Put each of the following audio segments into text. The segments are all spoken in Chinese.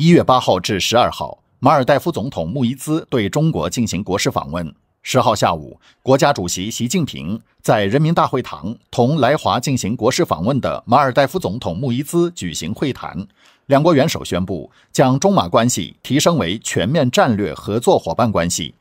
一月八号至十二号，马尔代夫总统穆伊兹对中国进行国事访问。十号下午，国家主席习近平在人民大会堂同来华进行国事访问的马尔代夫总统穆伊兹举行会谈。两国元首宣布将中马关系提升为全面战略合作伙伴关系。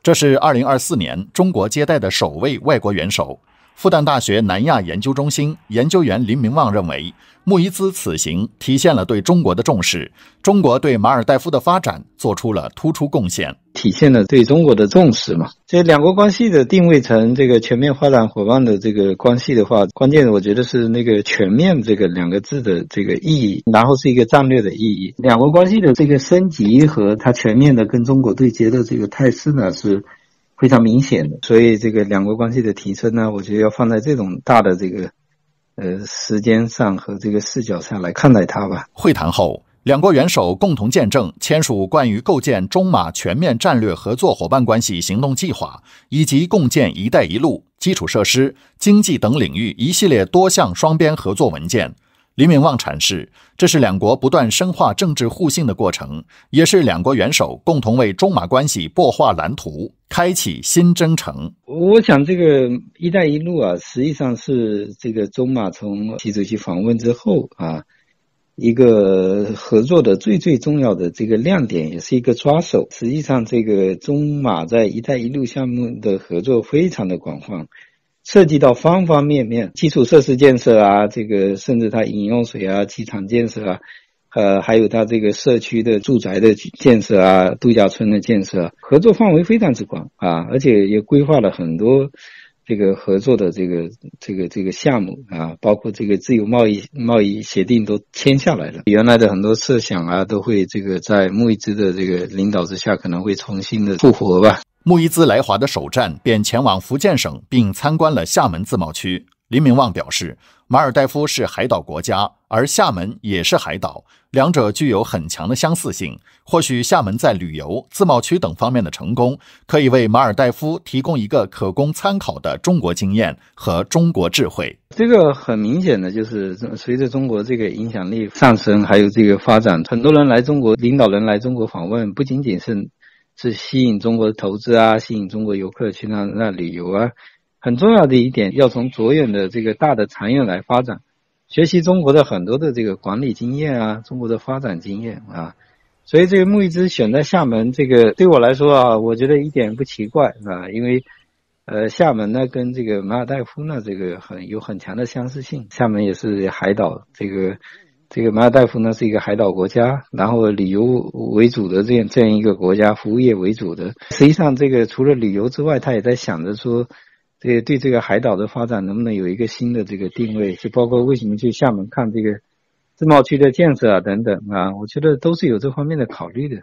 这是二零二四年中国接待的首位外国元首。复旦大学南亚研究中心研究员林明旺认为，穆伊兹此行体现了对中国的重视。中国对马尔代夫的发展做出了突出贡献，体现了对中国的重视嘛？这两国关系的定位成这个全面发展伙伴的这个关系的话，关键我觉得是那个“全面”这个两个字的这个意义，然后是一个战略的意义。两国关系的这个升级和它全面的跟中国对接的这个态势呢，是。非常明显的，所以这个两国关系的提升呢，我觉得要放在这种大的这个，呃时间上和这个视角上来看待它吧。会谈后，两国元首共同见证签署关于构建中马全面战略合作伙伴关系行动计划，以及共建“一带一路”基础设施、经济等领域一系列多项双边合作文件。李敏旺阐释，这是两国不断深化政治互信的过程，也是两国元首共同为中马关系擘画蓝图、开启新征程。我想，这个“一带一路”啊，实际上是这个中马从习主席访问之后啊，一个合作的最最重要的这个亮点，也是一个抓手。实际上，这个中马在“一带一路”项目的合作非常的广泛。涉及到方方面面，基础设施建设啊，这个甚至他饮用水啊、机场建设啊，呃，还有他这个社区的住宅的建设啊、度假村的建设，合作范围非常之广啊，而且也规划了很多这个合作的这个这个这个项目啊，包括这个自由贸易贸易协定都签下来了，原来的很多设想啊，都会这个在木易之的这个领导之下，可能会重新的复活吧。穆伊兹来华的首站便前往福建省，并参观了厦门自贸区。林明旺表示，马尔代夫是海岛国家，而厦门也是海岛，两者具有很强的相似性。或许厦门在旅游、自贸区等方面的成功，可以为马尔代夫提供一个可供参考的中国经验和中国智慧。这个很明显的就是，随着中国这个影响力上升，还有这个发展，很多人来中国，领导人来中国访问，不仅仅是。是吸引中国的投资啊，吸引中国游客去那那旅游啊，很重要的一点要从着眼的这个大的长远来发展，学习中国的很多的这个管理经验啊，中国的发展经验啊，所以这个木易之选在厦门，这个对我来说啊，我觉得一点不奇怪啊，因为，呃，厦门呢跟这个马尔代夫呢这个很有很强的相似性，厦门也是海岛这个。这个马尔代夫呢是一个海岛国家，然后旅游为主的这样这样一个国家，服务业为主的。实际上，这个除了旅游之外，他也在想着说，这个对这个海岛的发展能不能有一个新的这个定位？就包括为什么去厦门看这个自贸区的建设啊等等啊，我觉得都是有这方面的考虑的。